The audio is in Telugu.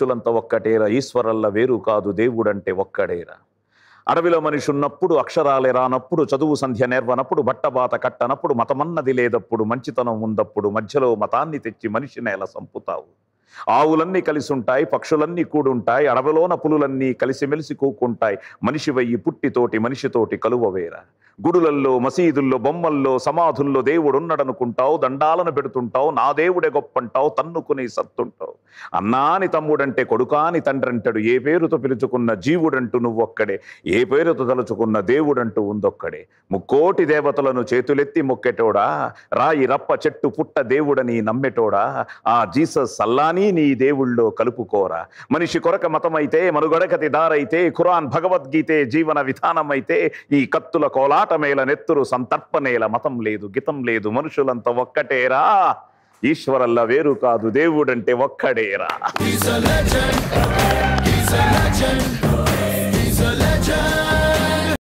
మనుషులంతా ఒక్కటేరా ఈశ్వరల్ల వేరు కాదు దేవుడంటే ఒక్కడేరా అడవిలో మనిషి ఉన్నప్పుడు అక్షరాలే రానప్పుడు చదువు సంధ్య నేర్వనప్పుడు బట్టబాత కట్టనప్పుడు మతమన్నది లేదప్పుడు మంచితనం ఉందప్పుడు మధ్యలో మతాన్ని తెచ్చి మనిషి నేల సంపుతావు ఆవులన్నీ కలిసి ఉంటాయి పక్షులన్నీ కూడుంటాయి అడవిలోన పులులన్నీ కలిసిమెలిసి కూకుంటాయి మనిషి వయ్యి పుట్టితోటి మనిషితోటి కలువవేరా గుడులల్లో మసీదుల్లో బొమ్మల్లో సమాధుల్లో దేవుడున్నడనుకుంటావు దండాలను పెడుతుంటావు నా దేవుడే గొప్పంటావు తన్నుకునే సత్తుంటావు అన్నాని తమ్ముడంటే కొడుకాని తండ్రి అంటాడు ఏ పేరుతో పిలుచుకున్న జీవుడంటూ నువ్వొక్కడే ఏ పేరుతో తలుచుకున్న దేవుడంటూ ఉందొక్కడే ముక్కోటి దేవతలను చేతులెత్తి మొక్కెటోడా రాయి రప్ప చెట్టు పుట్ట దేవుడని నమ్మెటోడా ఆ జీసస్ అల్లాని నీ దేవుళ్ళో కలుపుకోరా మనిషి కొరక మతమైతే మనుగడకతి దారైతే ఖురాన్ భగవద్గీతే జీవన విధానమైతే ఈ కత్తుల కోలాటమేల నెత్తురు సంతర్పనేల మతం లేదు గితం లేదు మనుషులంతా ఒక్కటేరా ఈశ్వరల్లా వేరు కాదు దేవుడంటే ఒక్కడేరా